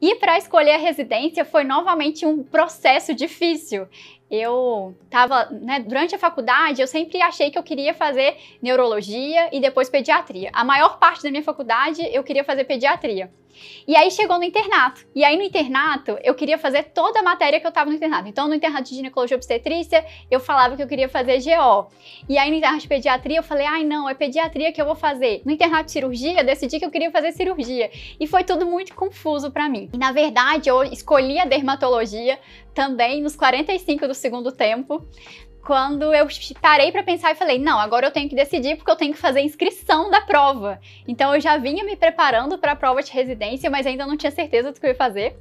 E para escolher a residência foi novamente um processo difícil. Eu estava, né, durante a faculdade, eu sempre achei que eu queria fazer neurologia e depois pediatria. A maior parte da minha faculdade eu queria fazer pediatria. E aí chegou no internato. E aí no internato, eu queria fazer toda a matéria que eu estava no internato. Então, no internato de ginecologia e obstetrícia, eu falava que eu queria fazer GO. E aí no internato de pediatria, eu falei, ai não, é pediatria que eu vou fazer. No internato de cirurgia, eu decidi que eu queria fazer cirurgia. E foi tudo muito confuso para mim. E na verdade, eu escolhi a dermatologia também nos 45 do segundo tempo, quando eu parei para pensar e falei, não, agora eu tenho que decidir porque eu tenho que fazer inscrição da prova. Então eu já vinha me preparando para a prova de residência, mas ainda não tinha certeza do que eu ia fazer.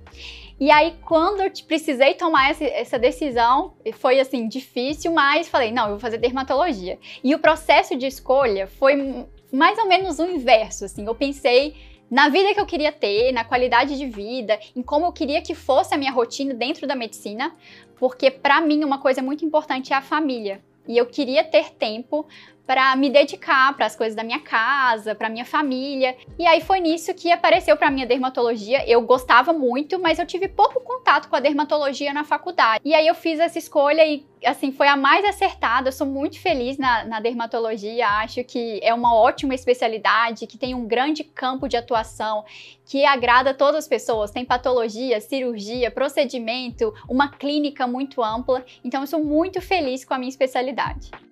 E aí quando eu precisei tomar essa decisão, foi assim difícil, mas falei, não, eu vou fazer dermatologia. E o processo de escolha foi mais ou menos o inverso, assim. Eu pensei na vida que eu queria ter, na qualidade de vida, em como eu queria que fosse a minha rotina dentro da medicina, porque para mim uma coisa muito importante é a família e eu queria ter tempo para me dedicar para as coisas da minha casa, para minha família. E aí foi nisso que apareceu para minha dermatologia. Eu gostava muito, mas eu tive pouco contato com a dermatologia na faculdade. E aí eu fiz essa escolha e assim foi a mais acertada. Eu sou muito feliz na, na dermatologia. Acho que é uma ótima especialidade que tem um grande campo de atuação que agrada todas as pessoas. Tem patologia, cirurgia, procedimento, uma clínica muito ampla. Então eu sou muito feliz com a minha especialidade qualidade.